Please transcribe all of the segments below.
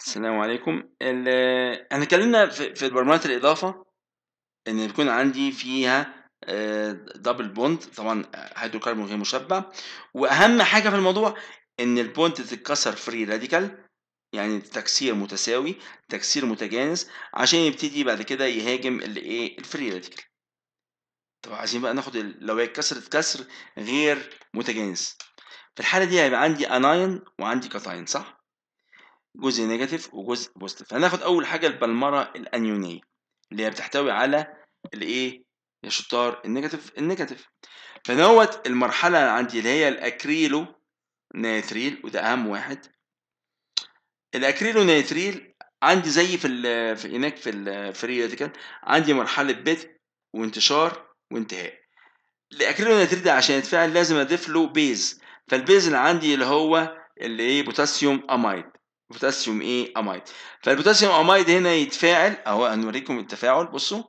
السلام عليكم احنا اتكلمنا في برمجه الاضافه ان يكون عندي فيها دبل آه، بوند طبعا هيدروكربون غير مشبع واهم حاجه في الموضوع ان البوند تتكسر فري راديكال يعني تكسير متساوي تكسير متجانس عشان يبتدي بعد كده يهاجم الايه الفري راديكال طب عايزين بقى ناخد لو هي اتكسرت كسر غير متجانس في الحاله دي هيبقى عندي اناين وعندي كاتاين صح جزء نيجاتيف وجزء بوزيتيف هناخد اول حاجه البلمره الانيونيه اللي هي بتحتوي على الايه يا شطار النيجاتيف النيجاتيف فدوت المرحله اللي عندي اللي هي الاكريلو نيتريل وده اهم واحد الاكريلو نيتريل عندي زي في ال في هناك في الفريوديكال عندي مرحله بدء وانتشار وانتهاء الاكريلو نيتريل ده عشان يتفاعل لازم اضيف له بيز فالبيز اللي عندي اللي هو اللي ايه بوتاسيوم امايد بوتاسيوم ايه امايد فالبوتاسيوم امايد هنا يتفاعل اهو هنوريكم التفاعل بصوا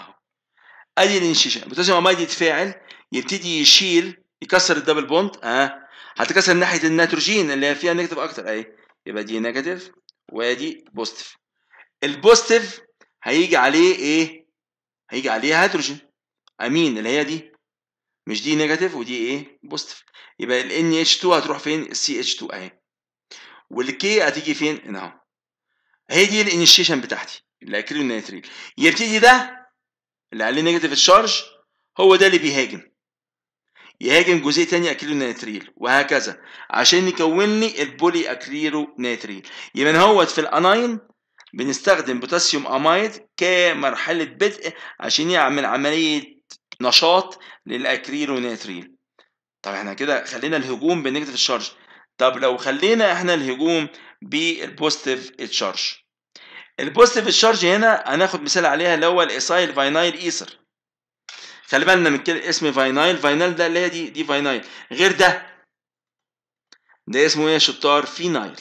اهو ادي الانشيشه البوتاسيوم امايد يتفاعل يبتدي يشيل يكسر الدبل بوند اه هتكسر ناحيه النيتروجين اللي فيها نيجاتيف اكتر اهي يبقى دي نيجاتيف وادي بوزيتيف البوزيتيف هيجي عليه ايه هيجي عليه هيدروجين امين اللي هي دي مش دي نيجاتيف ودي ايه بوزيتيف يبقى ال NH2 هتروح فين ال ch 2 اهي والكي هتيجي فين هنا اهو هي دي الانيشيشن بتاعتي الاكريل والنيتريل يبتدي ده اللي عليه نيجاتيف تشارج هو ده اللي بيهاجم يهاجم جزيء تاني اكريلو نيتريل وهكذا عشان يكون لي البولي اكريلو نيتريل يبقى هوت في الاناين بنستخدم بوتاسيوم امايد كمرحله بدء عشان يعمل عمليه نشاط للاكريلو نيتريل طب احنا كده خلينا الهجوم بالنيجاتيف شارج طب لو خلينا احنا الهجوم بالبوزيتيف تشارج البوزيتيف تشارج هنا هناخد مثال عليها اللي هو الايسايل فاينايل ايثر خلي بالنا من كده اسم فاينايل فاينايل ده اللي هي دي دي فاينايل غير ده ده اسمه ايه يا شطار فينايل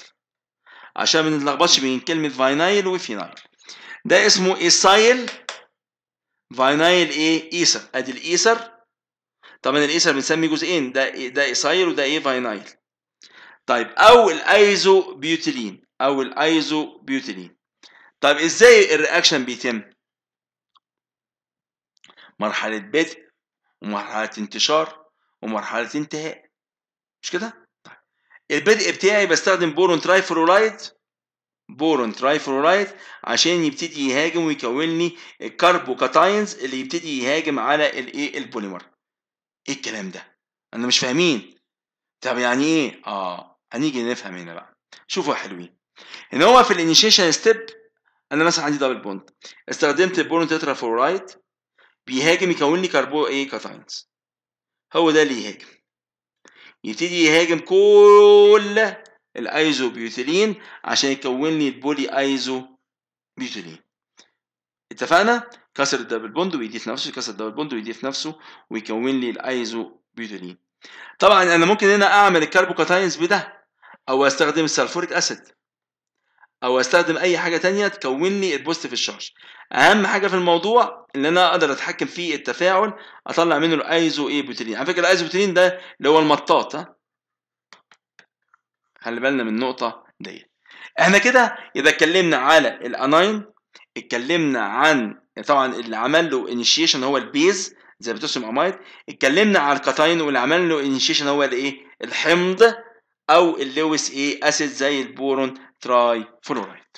عشان ما نتلخبطش بين كلمه فاينايل وفينايل ده اسمه ايسايل فاينايل ايه ايثر ادي الايثر طبعا الايثر بنسميه جزئين ده إيه؟ ده ايسايل وده ايه فاينايل طيب او الايزو بيوتيلين او الايزو بيوتيلين طيب ازاي الرياكشن بيتم مرحله بدء ومرحله انتشار ومرحله انتهاء مش كده طيب البدء بتاعي بستخدم بورون ترايفلورايد بورون ترايفلورايد عشان يبتدي يهاجم ويكون لي الكربوكاتاينز اللي يبتدي يهاجم على الايه البوليمر ايه الكلام ده انا مش فاهمين طب يعني ايه اه هنيجي نفهم هنا بقى شوفوا حلوين ان هو في الانيشيشن ستيب انا مثلا عندي دبل بوند استخدمت البورون تترا فلورايد بيهاجم يكون لي كربو اي كاتاينز هو ده اللي يهاجم يبتدي يهاجم كل الايزو بيوتيلين عشان يكون لي البولي ايزو بيوتيلين اتفقنا كسر الدبل بوند ويضيف نفسه كسر الدبل بوند ويضيف نفسه ويكون لي الايزو بيوتيلين طبعا انا ممكن هنا اعمل الكربو كاتاينز بده او استخدم السلفوريك اسيد او استخدم اي حاجه تانية تكون لي البوزيتيف الشارج اهم حاجه في الموضوع ان انا اقدر اتحكم في التفاعل اطلع منه الايزو اي بوتيلين على فكره الايزو بوتيلين ده اللي هو المطاط ها خلي بالنا من النقطه ديت احنا كده اذا اتكلمنا على الاناين اتكلمنا عن طبعا اللي عمل له انيشيشن هو البيز زي بتوسيوم امايد اتكلمنا على الكاتاين واللي عمل له انيشيشن هو الايه الحمض او اللويس ايه اسيد زي البورون تراي فلورايد